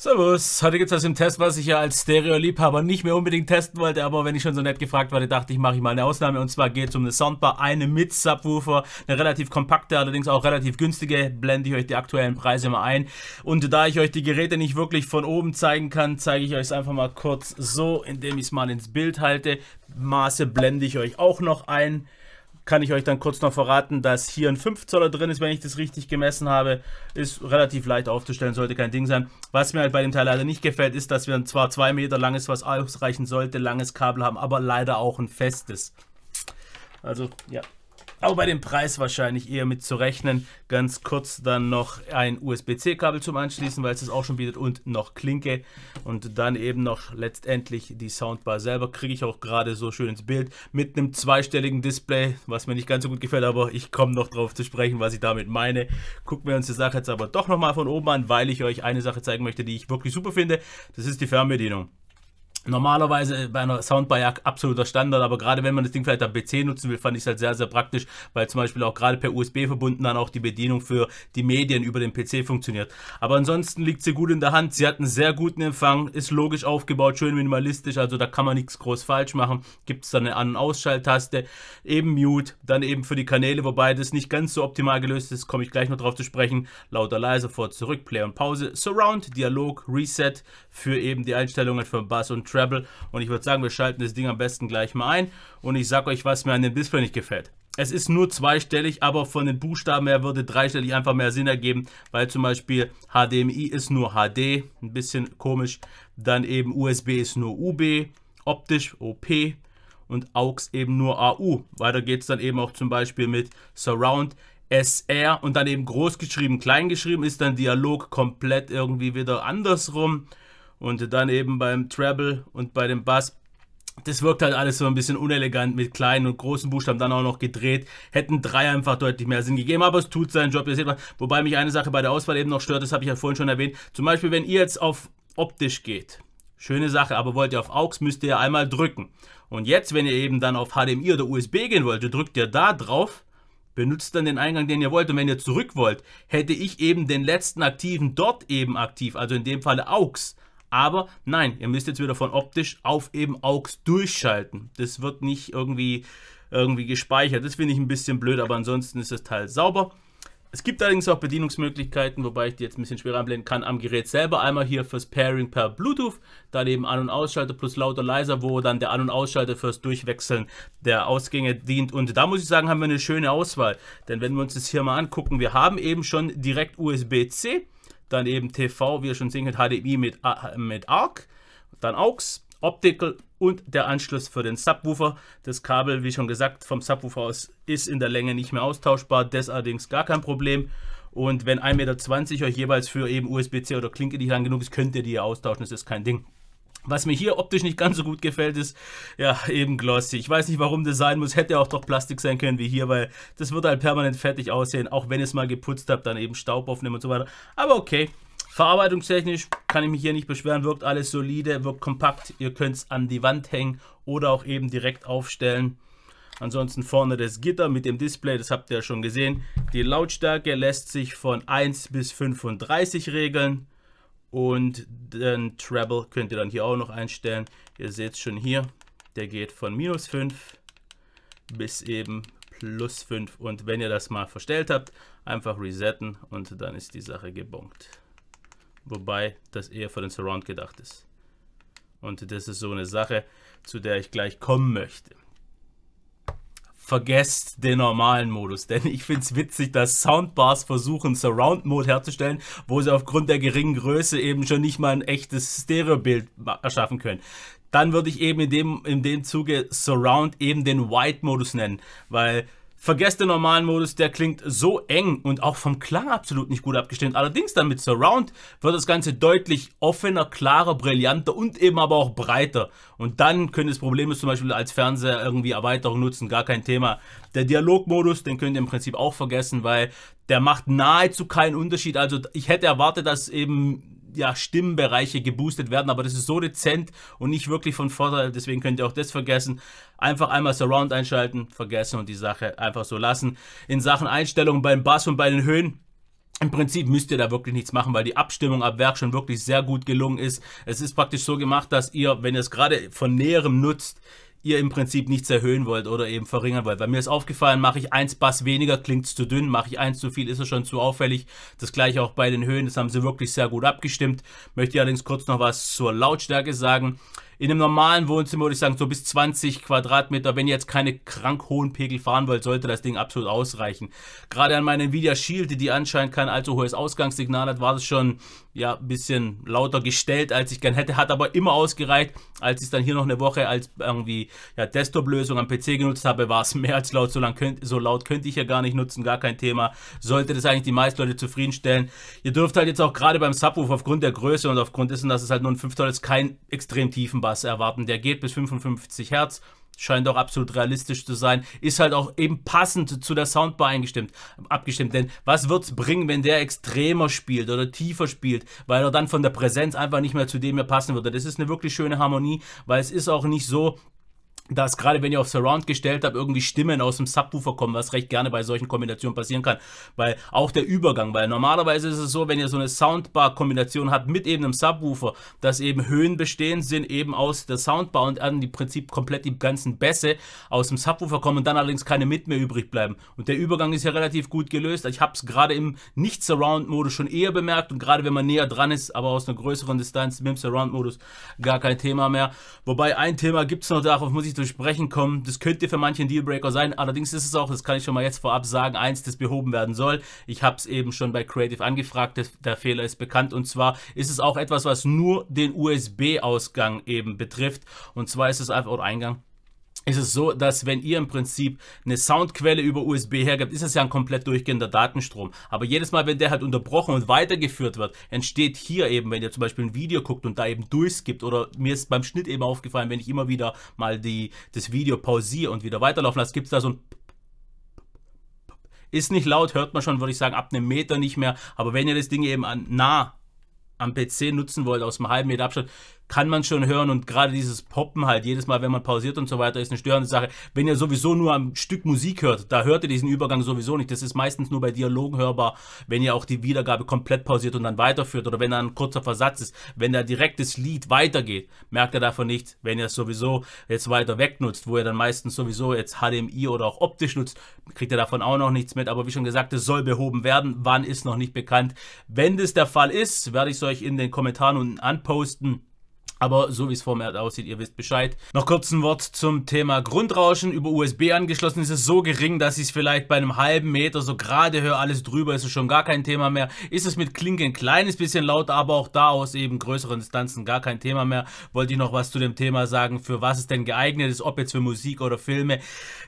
Servus, heute gibt es was im Test, was ich ja als Stereo-Liebhaber nicht mehr unbedingt testen wollte, aber wenn ich schon so nett gefragt wurde, dachte ich, mache ich mal eine Ausnahme. Und zwar geht es um eine Soundbar, eine mit Subwoofer, eine relativ kompakte, allerdings auch relativ günstige. Blende ich euch die aktuellen Preise mal ein. Und da ich euch die Geräte nicht wirklich von oben zeigen kann, zeige ich euch es einfach mal kurz so, indem ich es mal ins Bild halte. Maße blende ich euch auch noch ein kann ich euch dann kurz noch verraten, dass hier ein 5 Zoller drin ist, wenn ich das richtig gemessen habe. Ist relativ leicht aufzustellen, sollte kein Ding sein. Was mir halt bei dem Teil leider nicht gefällt, ist, dass wir ein zwar 2 Meter langes, was ausreichen sollte, langes Kabel haben, aber leider auch ein festes. Also, ja, aber bei dem Preis wahrscheinlich eher mit zu rechnen. Ganz kurz dann noch ein USB-C-Kabel zum Anschließen, weil es das auch schon bietet und noch Klinke und dann eben noch letztendlich die Soundbar selber. Kriege ich auch gerade so schön ins Bild mit einem zweistelligen Display, was mir nicht ganz so gut gefällt, aber ich komme noch drauf zu sprechen, was ich damit meine. Gucken wir uns die Sache jetzt aber doch nochmal von oben an, weil ich euch eine Sache zeigen möchte, die ich wirklich super finde. Das ist die Fernbedienung. Normalerweise äh, bei einer Soundbar ja absoluter Standard, aber gerade wenn man das Ding vielleicht am PC nutzen will, fand ich es halt sehr, sehr praktisch, weil zum Beispiel auch gerade per USB verbunden dann auch die Bedienung für die Medien über den PC funktioniert. Aber ansonsten liegt sie gut in der Hand, sie hat einen sehr guten Empfang, ist logisch aufgebaut, schön minimalistisch, also da kann man nichts groß falsch machen. Gibt es dann eine An- und Ausschalttaste, eben Mute, dann eben für die Kanäle, wobei das nicht ganz so optimal gelöst ist, komme ich gleich noch drauf zu sprechen. Lauter, leiser, vor, zurück, Play und Pause, Surround, Dialog, Reset für eben die Einstellungen für Bass und Track Treble. Und ich würde sagen, wir schalten das Ding am besten gleich mal ein. Und ich sage euch, was mir an dem Display nicht gefällt. Es ist nur zweistellig, aber von den Buchstaben her würde dreistellig einfach mehr Sinn ergeben, weil zum Beispiel HDMI ist nur HD, ein bisschen komisch. Dann eben USB ist nur UB, optisch OP und AUX eben nur AU. Weiter geht es dann eben auch zum Beispiel mit Surround. SR und dann eben groß geschrieben, klein geschrieben ist dann Dialog komplett irgendwie wieder andersrum und dann eben beim Treble und bei dem Bass. Das wirkt halt alles so ein bisschen unelegant mit kleinen und großen Buchstaben, dann auch noch gedreht. Hätten drei einfach deutlich mehr Sinn gegeben, aber es tut seinen Job. Ihr seht mal. Wobei mich eine Sache bei der Auswahl eben noch stört, das habe ich ja vorhin schon erwähnt. Zum Beispiel, wenn ihr jetzt auf optisch geht, schöne Sache, aber wollt ihr auf AUX, müsst ihr einmal drücken. Und jetzt, wenn ihr eben dann auf HDMI oder USB gehen wollt, drückt ihr da drauf benutzt dann den Eingang, den ihr wollt. Und wenn ihr zurück wollt, hätte ich eben den letzten aktiven dort eben aktiv, also in dem Falle AUX, aber nein, ihr müsst jetzt wieder von optisch auf eben AUX durchschalten. Das wird nicht irgendwie, irgendwie gespeichert. Das finde ich ein bisschen blöd, aber ansonsten ist das Teil sauber. Es gibt allerdings auch Bedienungsmöglichkeiten, wobei ich die jetzt ein bisschen schwer einblenden kann, am Gerät selber. Einmal hier fürs Pairing per Bluetooth, daneben An- und Ausschalter plus lauter, leiser, wo dann der An- und Ausschalter fürs Durchwechseln der Ausgänge dient. Und da muss ich sagen, haben wir eine schöne Auswahl. Denn wenn wir uns das hier mal angucken, wir haben eben schon direkt USB-C dann eben TV, wie ihr schon sehen könnt, HDMI mit, mit ARC, dann AUX, Optical und der Anschluss für den Subwoofer. Das Kabel, wie schon gesagt, vom Subwoofer aus ist in der Länge nicht mehr austauschbar, das allerdings gar kein Problem. Und wenn 1,20 Meter euch jeweils für eben USB-C oder Klinke nicht lang genug ist, könnt ihr die austauschen, das ist kein Ding. Was mir hier optisch nicht ganz so gut gefällt, ist ja eben glossy. Ich weiß nicht, warum das sein muss. Hätte auch doch Plastik sein können wie hier, weil das wird halt permanent fertig aussehen. Auch wenn ich es mal geputzt habe, dann eben Staub aufnehmen und so weiter. Aber okay. Verarbeitungstechnisch kann ich mich hier nicht beschweren. Wirkt alles solide, wirkt kompakt. Ihr könnt es an die Wand hängen oder auch eben direkt aufstellen. Ansonsten vorne das Gitter mit dem Display, das habt ihr ja schon gesehen. Die Lautstärke lässt sich von 1 bis 35 regeln. Und den Treble könnt ihr dann hier auch noch einstellen. Ihr seht schon hier, der geht von minus 5 bis eben plus 5. Und wenn ihr das mal verstellt habt, einfach resetten und dann ist die Sache gebongt. Wobei das eher für den Surround gedacht ist. Und das ist so eine Sache, zu der ich gleich kommen möchte vergesst den normalen Modus, denn ich finde es witzig, dass Soundbars versuchen, Surround-Mode herzustellen, wo sie aufgrund der geringen Größe eben schon nicht mal ein echtes Stereo-Bild erschaffen können. Dann würde ich eben in dem, in dem Zuge Surround eben den White modus nennen, weil Vergesst den normalen Modus, der klingt so eng und auch vom Klang absolut nicht gut abgestimmt. Allerdings dann mit Surround wird das Ganze deutlich offener, klarer, brillanter und eben aber auch breiter. Und dann könnt ihr das Problem ist zum Beispiel als Fernseher irgendwie Erweiterung nutzen, gar kein Thema. Der Dialogmodus, den könnt ihr im Prinzip auch vergessen, weil der macht nahezu keinen Unterschied. Also ich hätte erwartet, dass eben ja, Stimmenbereiche geboostet werden, aber das ist so dezent und nicht wirklich von Vorteil, deswegen könnt ihr auch das vergessen. Einfach einmal Surround einschalten, vergessen und die Sache einfach so lassen. In Sachen Einstellungen beim Bass und bei den Höhen, im Prinzip müsst ihr da wirklich nichts machen, weil die Abstimmung ab Werk schon wirklich sehr gut gelungen ist. Es ist praktisch so gemacht, dass ihr, wenn ihr es gerade von näherem nutzt, ihr im Prinzip nichts erhöhen wollt oder eben verringern wollt. Bei mir ist aufgefallen, mache ich eins Bass weniger, klingt es zu dünn, mache ich eins zu viel, ist es schon zu auffällig. Das gleiche auch bei den Höhen, das haben sie wirklich sehr gut abgestimmt. Möchte allerdings kurz noch was zur Lautstärke sagen. In einem normalen Wohnzimmer würde ich sagen, so bis 20 Quadratmeter. Wenn ihr jetzt keine krank hohen Pegel fahren wollt, sollte das Ding absolut ausreichen. Gerade an meiner Nvidia Shield, die anscheinend kein allzu hohes Ausgangssignal hat, war es schon ja, ein bisschen lauter gestellt, als ich gern hätte. Hat aber immer ausgereicht. Als ich es dann hier noch eine Woche als irgendwie ja, Desktop-Lösung am PC genutzt habe, war es mehr als laut. So, lang könnt, so laut könnte ich ja gar nicht nutzen, gar kein Thema. Sollte das eigentlich die meisten Leute zufriedenstellen. Ihr dürft halt jetzt auch gerade beim Subwoof aufgrund der Größe und aufgrund dessen, dass es halt nur ein 5 Zoll ist, kein extrem tiefen Ball was erwarten. Der geht bis 55 Hertz, scheint auch absolut realistisch zu sein, ist halt auch eben passend zu der Soundbar eingestimmt, abgestimmt, denn was wird es bringen, wenn der extremer spielt oder tiefer spielt, weil er dann von der Präsenz einfach nicht mehr zu dem mehr passen würde. Das ist eine wirklich schöne Harmonie, weil es ist auch nicht so, dass gerade wenn ihr auf Surround gestellt habt, irgendwie Stimmen aus dem Subwoofer kommen, was recht gerne bei solchen Kombinationen passieren kann, weil auch der Übergang, weil normalerweise ist es so, wenn ihr so eine Soundbar-Kombination habt mit eben einem Subwoofer, dass eben Höhen bestehen sind eben aus der Soundbar und dann im Prinzip komplett die ganzen Bässe aus dem Subwoofer kommen und dann allerdings keine mit mehr übrig bleiben. Und der Übergang ist ja relativ gut gelöst. Ich habe es gerade im Nicht-Surround-Modus schon eher bemerkt und gerade wenn man näher dran ist, aber aus einer größeren Distanz mit dem Surround-Modus gar kein Thema mehr. Wobei ein Thema gibt es noch, darauf muss ich nicht durchbrechen kommen. Das könnte für manche ein Dealbreaker sein. Allerdings ist es auch, das kann ich schon mal jetzt vorab sagen, eins, das behoben werden soll. Ich habe es eben schon bei Creative angefragt, der Fehler ist bekannt. Und zwar ist es auch etwas, was nur den USB-Ausgang eben betrifft. Und zwar ist es einfach, oder Eingang, ist es so, dass wenn ihr im Prinzip eine Soundquelle über USB hergibt, ist es ja ein komplett durchgehender Datenstrom. Aber jedes Mal, wenn der halt unterbrochen und weitergeführt wird, entsteht hier eben, wenn ihr zum Beispiel ein Video guckt und da eben durchskippt oder mir ist beim Schnitt eben aufgefallen, wenn ich immer wieder mal die, das Video pausiere und wieder weiterlaufen lasse, gibt es da so ein ist nicht laut, hört man schon, würde ich sagen, ab einem Meter nicht mehr. Aber wenn ihr das Ding eben an, nah am PC nutzen wollt, aus einem halben Meter Abstand, kann man schon hören und gerade dieses Poppen halt, jedes Mal, wenn man pausiert und so weiter, ist eine störende Sache. Wenn ihr sowieso nur am Stück Musik hört, da hört ihr diesen Übergang sowieso nicht. Das ist meistens nur bei Dialogen hörbar, wenn ihr auch die Wiedergabe komplett pausiert und dann weiterführt oder wenn da ein kurzer Versatz ist. Wenn da direkt das Lied weitergeht, merkt ihr davon nichts. Wenn ihr es sowieso jetzt weiter wegnutzt, wo ihr dann meistens sowieso jetzt HDMI oder auch optisch nutzt, kriegt ihr davon auch noch nichts mit. Aber wie schon gesagt, es soll behoben werden. Wann ist noch nicht bekannt. Wenn das der Fall ist, werde ich es euch in den Kommentaren unten anposten. Aber so wie es vom Erd aussieht, ihr wisst Bescheid. Noch kurz ein Wort zum Thema Grundrauschen. Über USB angeschlossen ist es so gering, dass ich es vielleicht bei einem halben Meter so gerade höre, alles drüber ist es schon gar kein Thema mehr. Ist es mit Klinken ein kleines bisschen lauter, aber auch da aus eben größeren Distanzen gar kein Thema mehr. Wollte ich noch was zu dem Thema sagen, für was es denn geeignet ist, ob jetzt für Musik oder Filme.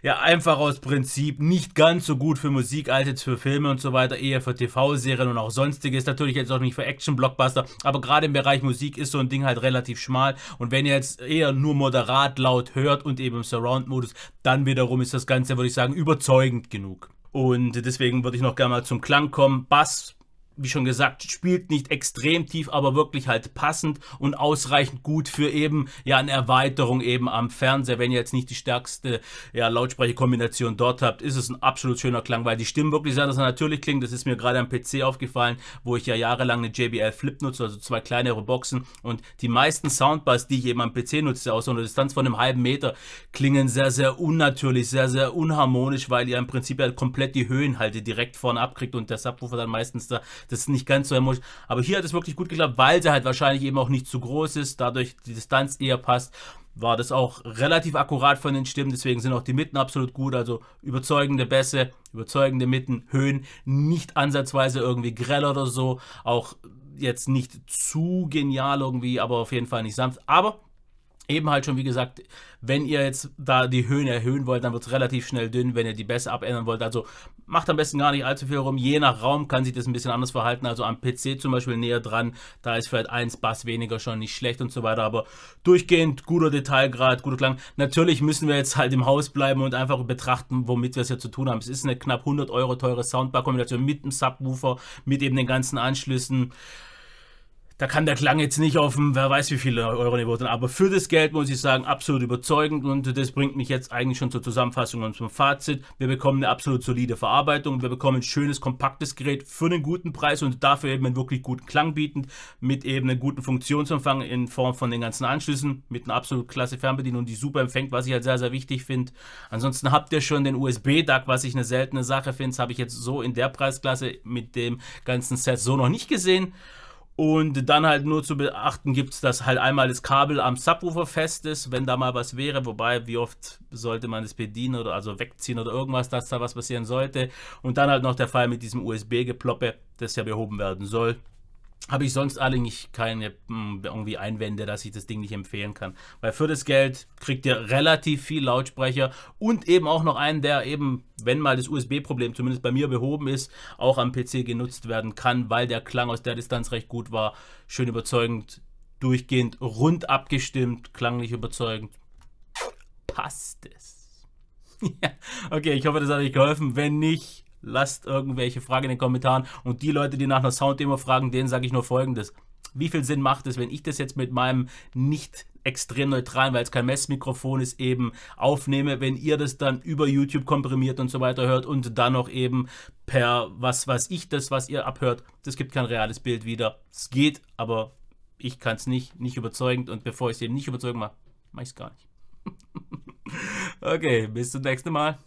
Ja, einfach aus Prinzip nicht ganz so gut für Musik als jetzt für Filme und so weiter, eher für TV-Serien und auch sonstiges. Natürlich jetzt auch nicht für Action-Blockbuster, aber gerade im Bereich Musik ist so ein Ding halt relativ schmal. Und wenn ihr jetzt eher nur moderat laut hört und eben im Surround-Modus, dann wiederum ist das Ganze, würde ich sagen, überzeugend genug. Und deswegen würde ich noch gerne mal zum Klang kommen. Bass wie schon gesagt, spielt nicht extrem tief, aber wirklich halt passend und ausreichend gut für eben ja eine Erweiterung eben am Fernseher. Wenn ihr jetzt nicht die stärkste ja, Lautsprecherkombination dort habt, ist es ein absolut schöner Klang, weil die Stimmen wirklich sehr, sehr natürlich klingen. Das ist mir gerade am PC aufgefallen, wo ich ja jahrelang eine JBL Flip nutze, also zwei kleinere Boxen und die meisten Soundbars, die ich eben am PC nutze, aus so einer Distanz von einem halben Meter, klingen sehr, sehr unnatürlich, sehr, sehr unharmonisch, weil ihr im Prinzip ja komplett die Höhen halt direkt vorne abkriegt und der Subwoofer dann meistens da das ist nicht ganz so emotional. Aber hier hat es wirklich gut geklappt, weil sie halt wahrscheinlich eben auch nicht zu groß ist, dadurch die Distanz eher passt. War das auch relativ akkurat von den Stimmen, deswegen sind auch die Mitten absolut gut, also überzeugende Bässe, überzeugende Mitten, Höhen, nicht ansatzweise irgendwie grell oder so, auch jetzt nicht zu genial irgendwie, aber auf jeden Fall nicht sanft. Aber Eben halt schon, wie gesagt, wenn ihr jetzt da die Höhen erhöhen wollt, dann wird es relativ schnell dünn, wenn ihr die Bässe abändern wollt. Also macht am besten gar nicht allzu viel rum. Je nach Raum kann sich das ein bisschen anders verhalten. Also am PC zum Beispiel näher dran, da ist vielleicht eins Bass weniger schon nicht schlecht und so weiter. Aber durchgehend guter Detailgrad, guter Klang. Natürlich müssen wir jetzt halt im Haus bleiben und einfach betrachten, womit wir es hier zu tun haben. Es ist eine knapp 100 Euro teure Soundbar-Kombination mit dem Subwoofer, mit eben den ganzen Anschlüssen da kann der Klang jetzt nicht auf dem, wer weiß wie viele Euro Niveau sein, aber für das Geld muss ich sagen, absolut überzeugend und das bringt mich jetzt eigentlich schon zur Zusammenfassung und zum Fazit. Wir bekommen eine absolut solide Verarbeitung, wir bekommen ein schönes, kompaktes Gerät für einen guten Preis und dafür eben einen wirklich guten Klang bietend, mit eben einem guten Funktionsumfang in Form von den ganzen Anschlüssen, mit einer absolut klasse Fernbedienung, die super empfängt, was ich halt sehr, sehr wichtig finde. Ansonsten habt ihr schon den USB-DAC, was ich eine seltene Sache finde, das habe ich jetzt so in der Preisklasse mit dem ganzen Set so noch nicht gesehen. Und dann halt nur zu beachten gibt es, dass halt einmal das Kabel am Subwoofer fest ist, wenn da mal was wäre. Wobei, wie oft sollte man es bedienen oder also wegziehen oder irgendwas, dass da was passieren sollte. Und dann halt noch der Fall mit diesem USB-Geploppe, das ja behoben werden soll habe ich sonst eigentlich keine hm, irgendwie Einwände, dass ich das Ding nicht empfehlen kann. Weil für das Geld kriegt ihr relativ viel Lautsprecher und eben auch noch einen, der eben, wenn mal das USB-Problem zumindest bei mir behoben ist, auch am PC genutzt werden kann, weil der Klang aus der Distanz recht gut war. Schön überzeugend, durchgehend rund abgestimmt, klanglich überzeugend. Passt es. okay, ich hoffe, das hat euch geholfen. Wenn nicht, lasst irgendwelche Fragen in den Kommentaren. Und die Leute, die nach einer Sound-Demo fragen, denen sage ich nur Folgendes. Wie viel Sinn macht es, wenn ich das jetzt mit meinem nicht extrem neutralen, weil es kein Messmikrofon ist, eben aufnehme, wenn ihr das dann über YouTube komprimiert und so weiter hört und dann noch eben per was weiß ich das, was ihr abhört, das gibt kein reales Bild wieder. Es geht, aber ich kann es nicht, nicht überzeugend und bevor ich es eben nicht überzeugend mache, mache ich es gar nicht. okay, bis zum nächsten Mal.